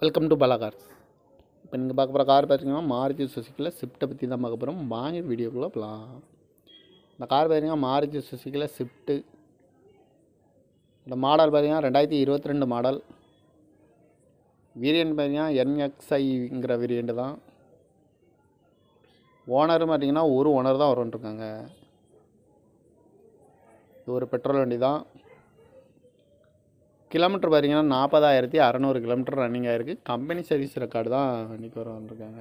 welcome to பலாகார் இப்போ நீங்கள் பார்க்க போகிற கார் பார்த்தீங்கன்னா மாருதி சுசிக்கில் ஸ்விஃப்ட்டை பற்றி தான் பார்க்க போகிறோம் வாங்க வீடியோக்குள்ளே போகலாம் இந்த கார் பார்த்தீங்கன்னா மாருதி சுசிக்கில் ஸ்விஃப்ட்டு இந்த மாடல் பார்த்தீங்கன்னா ரெண்டாயிரத்தி இருபத்தி ரெண்டு மாடல் வீரியன் பார்த்தீங்கன்னா என்எக்ஸ்ஐங்கிற வீரியண்ட்டு தான் ஓனர் பார்த்தீங்கன்னா ஒரு ஓனர் தான் வரும்ன்ட்ருக்காங்க இது ஒரு பெட்ரோல் வண்டி தான் கிலோமீட்டர் பார்த்தீங்கன்னா நாற்பதாயிரத்தி அறநூறு கிலோமீட்டர் ரன்னிங் ஆகிருக்கு கம்பெனி சர்வீஸ் ரெக்கார்டு தான் அன்றைக்கி வர வந்திருக்காங்க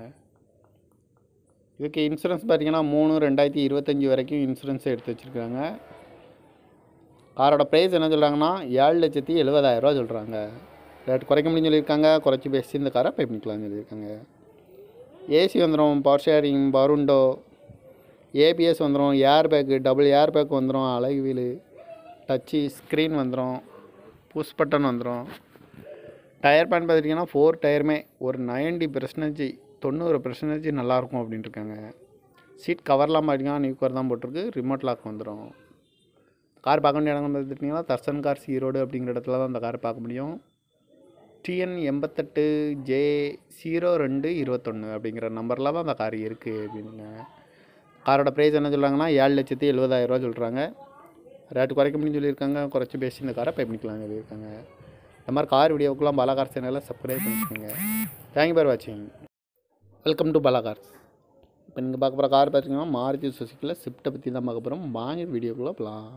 இதுக்கு இன்சூரன்ஸ் பார்த்தீங்கன்னா மூணு ரெண்டாயிரத்தி இருபத்தஞ்சி வரைக்கும் இன்சூரன்ஸ் எடுத்து வச்சுருக்காங்க காரோட ப்ரைஸ் என்ன சொல்கிறாங்கன்னா ஏழு லட்சத்தி எழுபதாயிரரூவா சொல்கிறாங்க ரேட் குறைக்க முடியும்னு சொல்லியிருக்காங்க குறைச்சி பேசி இந்த காரை பை பண்ணிக்கலாம்னு சொல்லியிருக்காங்க ஏசி வந்துடும் பவர் ஷேரிங் பருண்டோ ஏபிஎஸ் வந்துடும் airbag double airbag வந்துடும் அழகு வீல் டச்சு ஸ்க்ரீன் வந்துடும் புஷ் பட்டன் வந்துடும் டயர் பேன் பார்த்துட்டிங்கன்னா ஃபோர் டயருமே ஒரு நைன்டி பர்சன்டேஜ் தொண்ணூறு பர்சன்டேஜ் நல்லாயிருக்கும் அப்படின்ட்டு இருக்காங்க சீட் கவர்லாம் பார்த்திங்கன்னா நியூ கவர் தான் போட்டிருக்கு ரிமோட் லாக் வந்துடும் கார் பார்க்க வேண்டிய இடம் பார்த்துட்டிங்கன்னா தர்சன் கார் ஈரோடு அப்படிங்கிற இடத்துல தான் அந்த கார் பார்க்க முடியும் டிஎன் எண்பத்தெட்டு ஜே ஜீரோ ரெண்டு இருபத்தொன்று அப்படிங்கிற நம்பரில் தான் அந்த கார் இருக்குது அப்படின்னு காரோட ப்ரைஸ் என்ன சொல்கிறாங்கன்னா ஏழு லட்சத்தி எழுபதாயிரரூவா சொல்கிறாங்க ரேட்டு குறைக்க முடியும் சொல்லியிருக்காங்க குறைச்சி பேசி இந்த காரை பை பண்ணிக்கலாம் சொல்லியிருக்காங்க இந்த மாதிரி கார் வீடியோவுக்குலாம் பாலாகார் சேனலில் சப்ஸ்கிரைப் பண்ணிக்கோங்க தேங்க்யூ ஃபார் வாட்சிங் வெல்கம் டு பாலாகார் இப்போ நீங்கள் பார்க்க போகிற கார் பார்த்தீங்கன்னா மாருதி சுசிக்கில் ஸ்விஃப்ட்டை பற்றி தான் பார்க்க போகிறோம் வாங்கி வீடியோக்குள்ளே போகலாம்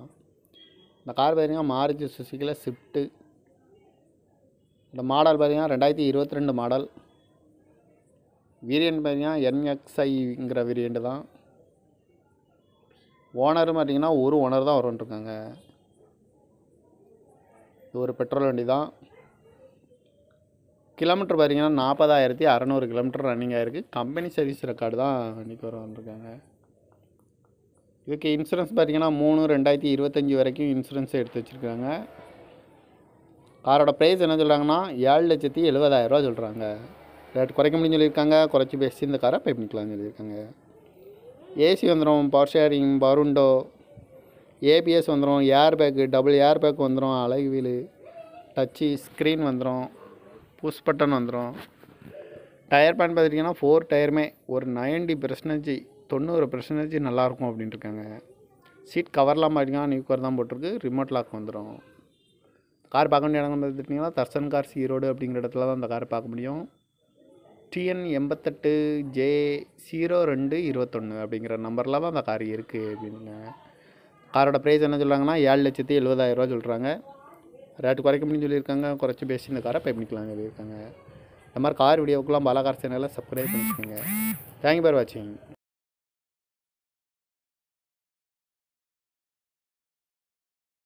இந்த கார் பார்த்தீங்கன்னா மாருதி சுசிக்கில் ஸ்விஃப்ட்டு இந்த மாடல் பார்த்தீங்கன்னா ரெண்டாயிரத்தி இருபத்தி ரெண்டு மாடல் வீரியன் பார்த்தீங்கன்னா என்எக்ஸ்ஐங்கிற வீரியன்ட்டு தான் ஓனர் பார்த்தீங்கன்னா ஒரு ஓனர் தான் வரும்ன்ட்ருக்காங்க இது ஒரு பெட்ரோல் வண்டி தான் கிலோமீட்டர் பார்த்தீங்கன்னா நாற்பதாயிரத்தி அறநூறு கிலோமீட்டர் ரன்னிங் ஆகிருக்கு கம்பெனி சர்வீஸ் ரெக்கார்டு தான் வண்டிக்கு வரும்ன்ட்ருக்காங்க இதுக்கு இன்சூரன்ஸ் பார்த்திங்கன்னா மூணு ரெண்டாயிரத்தி இருபத்தஞ்சி வரைக்கும் இன்சூரன்ஸ் எடுத்து வச்சுருக்காங்க காரோட ப்ரைஸ் என்ன சொல்கிறாங்கன்னா ஏழு லட்சத்தி எழுபதாயிரரூவா சொல்கிறாங்க ரேட் குறைக்க முடியும் சொல்லியிருக்காங்க குறைச்சி பேசி இந்த காரை பே பண்ணிக்கலாம்னு சொல்லியிருக்காங்க ஏசி வந்துடும் பவர் ஷேரிங் பருண்டோ ஏபிஎஸ் வந்துடும் airbag double airbag வந்துடும் அழகு டச்சு ஸ்க்ரீன் வந்துடும் புஷ் பட்டன் வந்துடும் டயர் பேன் பார்த்துட்டிங்கன்னா ஃபோர் டயருமே ஒரு நைன்டி பெர்சன்டேஜ் தொண்ணூறு பெர்சன்டேஜ் நல்லாயிருக்கும் இருக்காங்க சீட் கவர்லாம் பார்த்திங்கன்னா நியூ கவர் தான் போட்டிருக்கு ரிமோட் லாக் வந்துடும் கார் பார்க்க வேண்டிய இடம் பார்த்துட்டிங்கன்னா தர்சன் கார் ஈரோடு அப்படிங்கிற இடத்துல தான் அந்த கார் பார்க்க முடியும் டிஎன் எண்பத்தெட்டு ஜே ஜீரோ ரெண்டு இருபத்தொன்று அப்படிங்கிற நம்பரில் தான் அந்த கார் இருக்குது அப்படின்னு காரோட ப்ரைஸ் என்ன சொல்கிறாங்கன்னா ஏழு லட்சத்தி எழுபதாயிரரூவா சொல்கிறாங்க ரேட்டு குறைக்க முடியும் சொல்லியிருக்காங்க குறைச்சி பேசி இந்த காரை பை பண்ணிக்கலாம் சொல்லியிருக்காங்க இந்த மாதிரி கார் வீடியோவுக்குலாம் பலகார சேனலில் சப்ஸ்கிரைப் பண்ணிக்கோங்க தேங்க்யூ ஃபார் வாட்சிங்